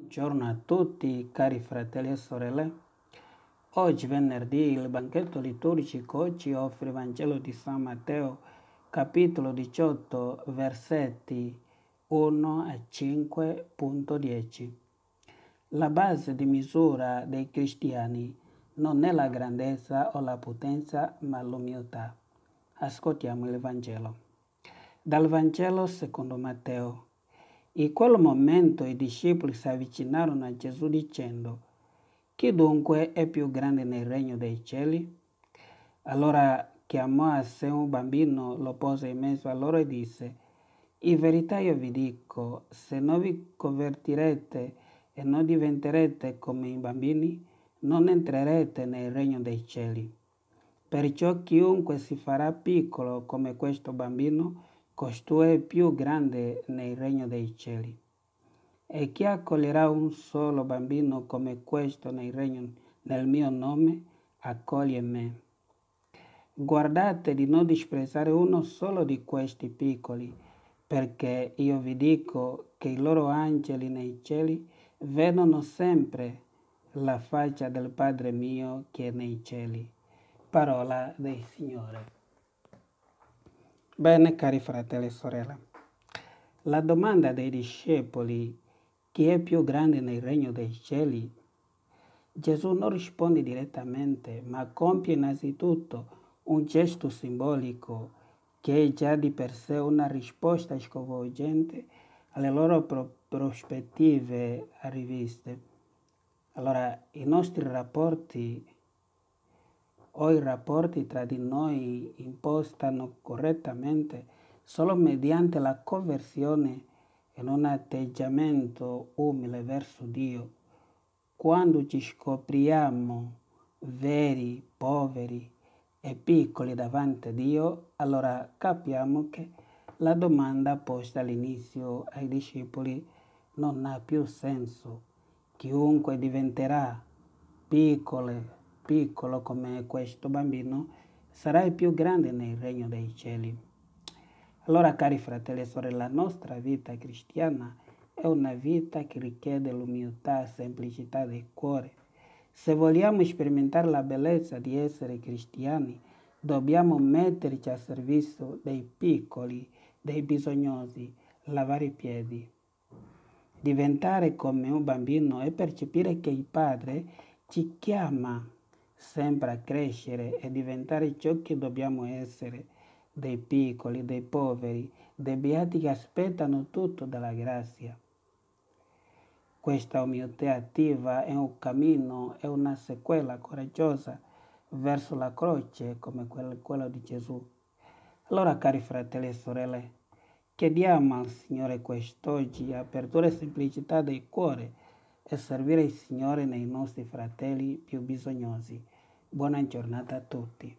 Buongiorno a tutti cari fratelli e sorelle. Oggi venerdì il banchetto liturgico ci offre il Vangelo di San Matteo capitolo 18 versetti 1 a 5.10. La base di misura dei cristiani non è la grandezza o la potenza ma l'umiltà. Ascoltiamo il Vangelo. Dal Vangelo secondo Matteo in quel momento i discepoli si avvicinarono a Gesù dicendo, chi dunque è più grande nel regno dei cieli? Allora chiamò a sé un bambino, lo pose in mezzo a loro e disse, in verità io vi dico, se non vi convertirete e non diventerete come i bambini, non entrerete nel regno dei cieli. Perciò chiunque si farà piccolo come questo bambino, costui più grande nel regno dei cieli. E chi accoglierà un solo bambino come questo nel regno del mio nome, accoglie me. Guardate di non disprezzare uno solo di questi piccoli, perché io vi dico che i loro angeli nei cieli vedono sempre la faccia del Padre mio che è nei cieli. Parola del Signore. Bene cari fratelli e sorelle, la domanda dei discepoli chi è più grande nel regno dei cieli? Gesù non risponde direttamente, ma compie innanzitutto un gesto simbolico che è già di per sé una risposta sconvolgente alle loro pro- prospettive riviste. Allora, i nostri rapporti o i rapporti tra di noi impostano correttamente solo mediante la conversione in un atteggiamento umile verso Dio. Quando ci scopriamo veri, poveri e piccoli davanti a Dio, allora capiamo che la domanda posta all'inizio ai discepoli non ha più senso. Chiunque diventerà piccolo piccolo come questo bambino sarai più grande nel regno dei cieli. Allora, cari fratelli e sorelle, la nostra vita cristiana è una vita che richiede l'umiltà e semplicità del cuore. Se vogliamo sperimentare la bellezza di essere cristiani, dobbiamo metterci a servizio dei piccoli, dei bisognosi, lavare i piedi. Diventare come un bambino e percepire che il Padre ci chiama sempre a crescere e diventare ciò che dobbiamo essere, dei piccoli, dei poveri, dei beati che aspettano tutto dalla grazia. Questa umiltà attiva è un cammino, è una sequela coraggiosa verso la croce come quella di Gesù. Allora, cari fratelli e sorelle, chiediamo al Signore quest'oggi apertura e semplicità del cuore e servire il Signore nei nostri fratelli più bisognosi. Buona giornata a tutti.